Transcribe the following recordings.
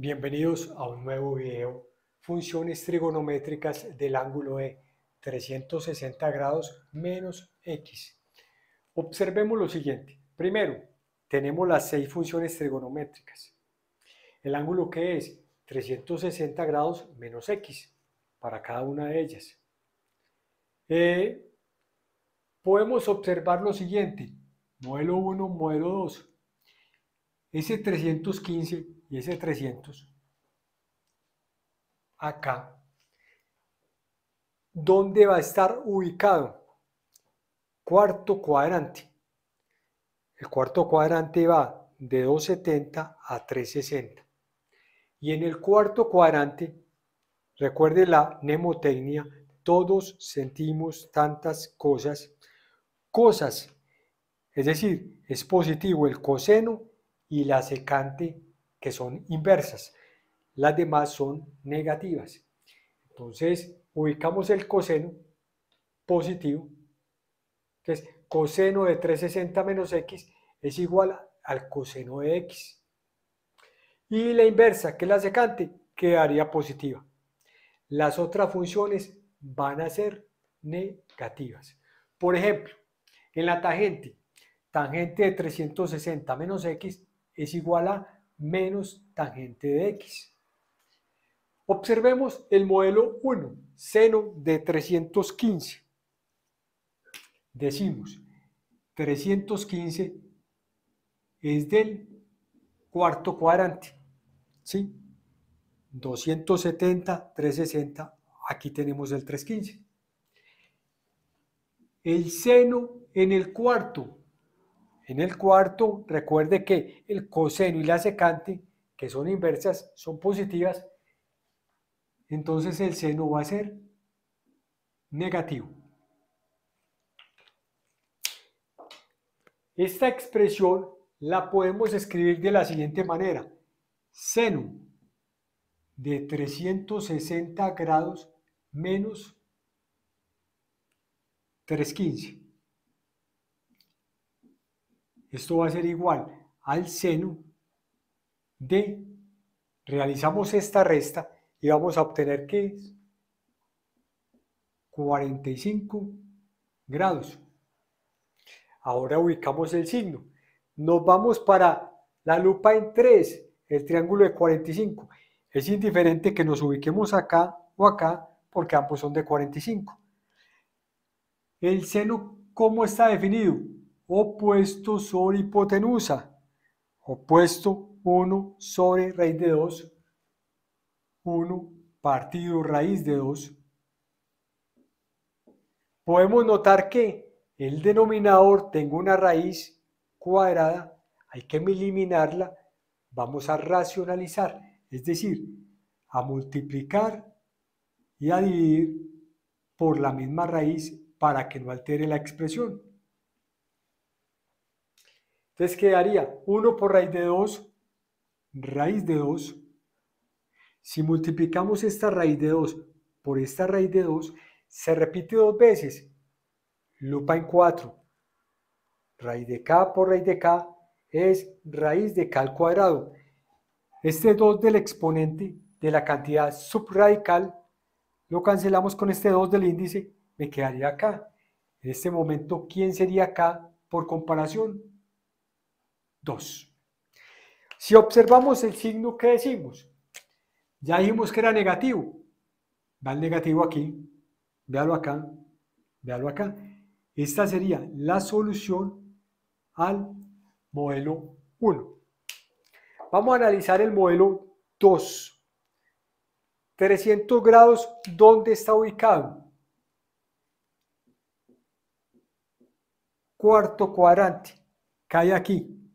Bienvenidos a un nuevo video, funciones trigonométricas del ángulo E, 360 grados menos X. Observemos lo siguiente. Primero, tenemos las seis funciones trigonométricas. El ángulo que es 360 grados menos X para cada una de ellas. Eh, podemos observar lo siguiente, modelo 1, modelo 2. Ese 315 y ese 300 acá, ¿dónde va a estar ubicado? Cuarto cuadrante. El cuarto cuadrante va de 270 a 360. Y en el cuarto cuadrante, recuerde la mnemotecnia, todos sentimos tantas cosas, cosas, es decir, es positivo el coseno y la secante que son inversas. Las demás son negativas. Entonces, ubicamos el coseno positivo. Entonces, coseno de 360 menos x es igual al coseno de x. Y la inversa, que es la secante, quedaría positiva. Las otras funciones van a ser negativas. Por ejemplo, en la tangente, tangente de 360 menos x es igual a menos tangente de x. Observemos el modelo 1, seno de 315. Decimos, 315 es del cuarto cuadrante, ¿sí? 270, 360, aquí tenemos el 315. El seno en el cuarto en el cuarto, recuerde que el coseno y la secante, que son inversas, son positivas. Entonces el seno va a ser negativo. Esta expresión la podemos escribir de la siguiente manera. Seno de 360 grados menos 315. Esto va a ser igual al seno de, realizamos esta resta y vamos a obtener que es 45 grados. Ahora ubicamos el signo. Nos vamos para la lupa en 3, el triángulo de 45. Es indiferente que nos ubiquemos acá o acá porque ambos son de 45. El seno, ¿cómo está definido? opuesto sobre hipotenusa. Opuesto 1 sobre raíz de 2. 1 partido raíz de 2. Podemos notar que el denominador tengo una raíz cuadrada, hay que eliminarla, vamos a racionalizar, es decir, a multiplicar y a dividir por la misma raíz para que no altere la expresión. Entonces quedaría 1 por raíz de 2, raíz de 2. Si multiplicamos esta raíz de 2 por esta raíz de 2, se repite dos veces. Lupa en 4. Raíz de k por raíz de k es raíz de k al cuadrado. Este 2 del exponente de la cantidad subradical lo cancelamos con este 2 del índice, me quedaría acá. En este momento, ¿quién sería k por comparación? 2. Si observamos el signo, que decimos? Ya dijimos que era negativo. Va el negativo aquí, véalo acá, véalo acá. Esta sería la solución al modelo 1. Vamos a analizar el modelo 2. 300 grados, ¿dónde está ubicado? Cuarto cuadrante, cae aquí.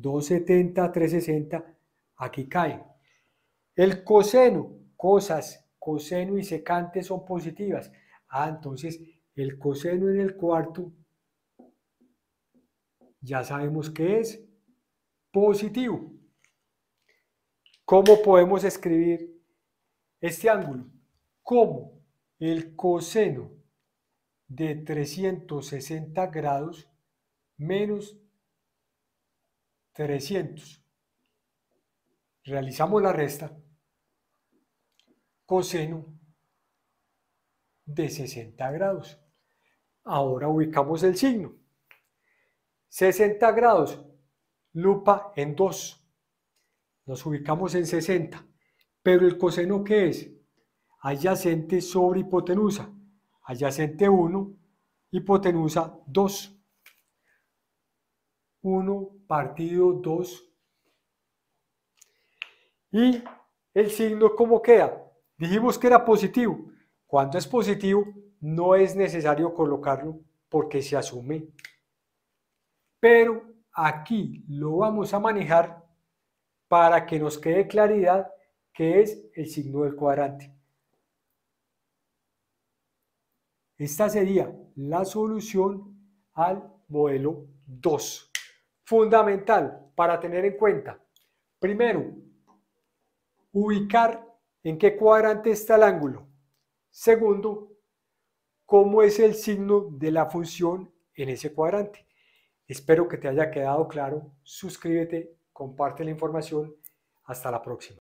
270, 360, aquí cae. El coseno, cosas, coseno y secante son positivas. Ah, entonces el coseno en el cuarto ya sabemos que es positivo. ¿Cómo podemos escribir este ángulo? Como el coseno de 360 grados menos 300. Realizamos la resta. Coseno de 60 grados. Ahora ubicamos el signo. 60 grados, lupa en 2. Nos ubicamos en 60. Pero el coseno ¿qué es? Adyacente sobre hipotenusa. Adyacente 1, hipotenusa 2. 1, partido 2. Y el signo, ¿cómo queda? Dijimos que era positivo. Cuando es positivo, no es necesario colocarlo porque se asume. Pero aquí lo vamos a manejar para que nos quede claridad que es el signo del cuadrante. Esta sería la solución al modelo 2 fundamental para tener en cuenta. Primero, ubicar en qué cuadrante está el ángulo. Segundo, cómo es el signo de la función en ese cuadrante. Espero que te haya quedado claro. Suscríbete, comparte la información. Hasta la próxima.